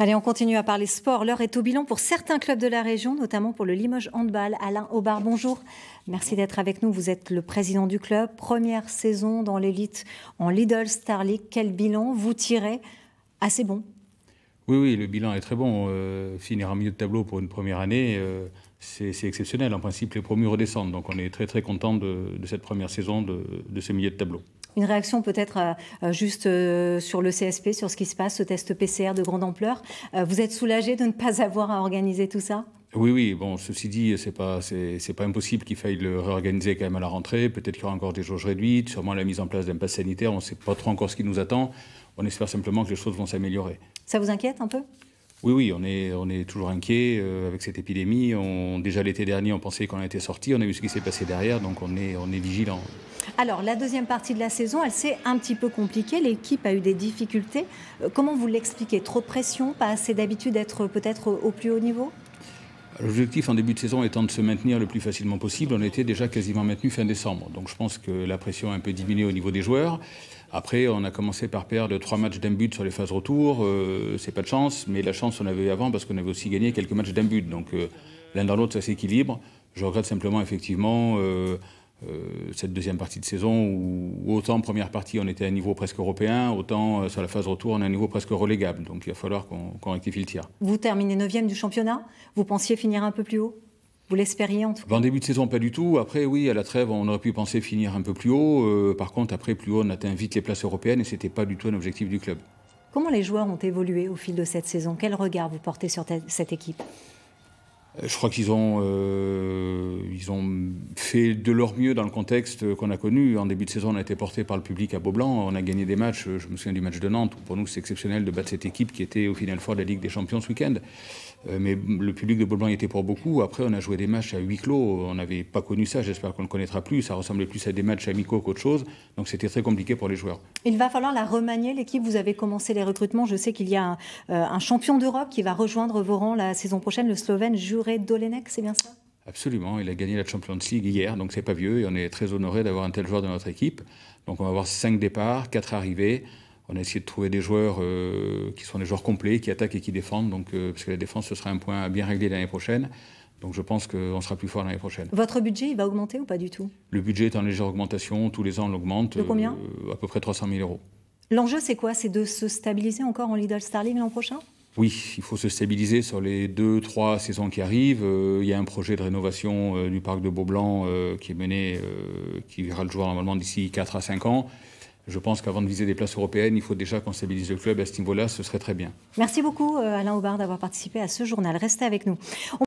Allez, on continue à parler sport. L'heure est au bilan pour certains clubs de la région, notamment pour le Limoges Handball. Alain Aubard, bonjour. Merci d'être avec nous. Vous êtes le président du club. Première saison dans l'élite en Lidl Star League. Quel bilan vous tirez Assez bon. Oui, oui, le bilan est très bon. Euh, finir en milieu de tableau pour une première année, euh, c'est exceptionnel. En principe, les promus redescendent. Donc on est très très content de, cette première saison de, de ce milieu de tableau. Une réaction peut-être euh, euh, juste euh, sur le CSP, sur ce qui se passe, ce test PCR de grande ampleur. Vous êtes soulagé de ne pas avoir à organiser tout ça oui, oui, bon, ceci dit, c'est pas, c'est, pas impossible qu'il faille le réorganiser quand même à la rentrée. Peut-être qu'il y aura encore des jauges réduites, sûrement la mise en place d'un pass sanitaire. On ne sait pas trop encore ce qui nous attend. On espère simplement que les choses vont s'améliorer. Ça vous inquiète un peu oui, oui, on est, on est toujours inquiet avec cette épidémie. déjà l'été dernier, on pensait qu'on était sorti. On a vu ce qui s'est passé derrière, donc on est, on est vigilant. Alors, la deuxième partie de la saison, elle s'est un petit peu compliquée. L'équipe a eu des difficultés. Euh, comment vous l'expliquez Trop de pression Pas assez d'habitude d'être peut-être au plus haut niveau L'objectif en début de saison étant de se maintenir le plus facilement possible, on était déjà quasiment maintenu fin décembre. Donc je pense que la pression a un peu diminué au niveau des joueurs. Après, on a commencé par perdre trois matchs d'un but sur les phases retour. Euh, c'est pas de chance, mais la chance on avait avant parce qu'on avait aussi gagné quelques matchs d'un but. Donc euh, l'un dans l'autre, ça s'équilibre. Je regrette simplement effectivement. Euh, cette deuxième partie de saison où, autant en première partie on était à un niveau presque européen, autant euh, sur la phase retour on est à un niveau presque relégable. Donc il va falloir qu'on rectifie le tir. Vous terminez 9e du championnat, vous pensiez finir un peu plus haut vous l'espériez en tout En début de saison, pas du tout. Après, oui, à la trêve, on aurait pu penser finir un peu plus haut. Euh, par contre, après, plus haut, on atteint vite les places européennes et ce n'était pas du tout un objectif du club. Comment les joueurs ont évolué au fil de cette saison Quel regard vous portez sur cette équipe euh, je crois qu'ils ont, euh, ils ont fait de leur mieux dans le contexte qu'on a connu. En début de saison, on a été porté par le public à Beaublanc. On a gagné des matchs. Je me souviens du match de Nantes. pour nous, c'est exceptionnel de battre cette équipe qui était au final fort de la Ligue des Champions ce week-end. Euh, mais le public de Beaublanc y était pour beaucoup. Après, on a joué des matchs à huis clos. On n'avait pas connu ça. J'espère qu'on le connaîtra plus. Ça ressemblait plus à des matchs amicaux qu'autre chose. Donc, c'était très compliqué pour les joueurs. Il va falloir la remanier, l'équipe. Vous avez commencé les recrutements. Je sais qu'il y a un, champion d'Europe qui va rejoindre vos la saison prochaine, le Slovène Jure Dolenec, c'est bien ça Absolument, il a gagné la Champions League hier, donc c'est pas vieux et on est très honoré d'avoir un tel joueur dans notre équipe. Donc on va avoir cinq départs, quatre arrivées. On a essayé de trouver des joueurs euh, qui sont des joueurs complets, qui attaquent et qui défendent, donc, euh, parce que la défense, ce sera un point à bien régler l'année prochaine. Donc je pense qu'on sera plus fort l'année prochaine. Votre budget, il va augmenter ou pas du tout Le budget est en légère augmentation, tous les ans on l'augmente. De combien euh, À peu près 300 000 euros. L'enjeu, c'est quoi C'est de se stabiliser encore en Lidl Starling l'an prochain oui, il faut se stabiliser sur les deux, trois saisons qui arrivent. Euh, il y a un projet de rénovation euh, du parc de Beaublanc euh, qui est mené, qui verra le jour normalement d'ici 4 à 5 ans. Je pense qu'avant de viser des places européennes, il faut déjà qu'on stabilise le club. À ce niveau-là, ce serait très bien. Merci beaucoup, Alain Aubard, d'avoir participé à ce journal. Restez avec nous.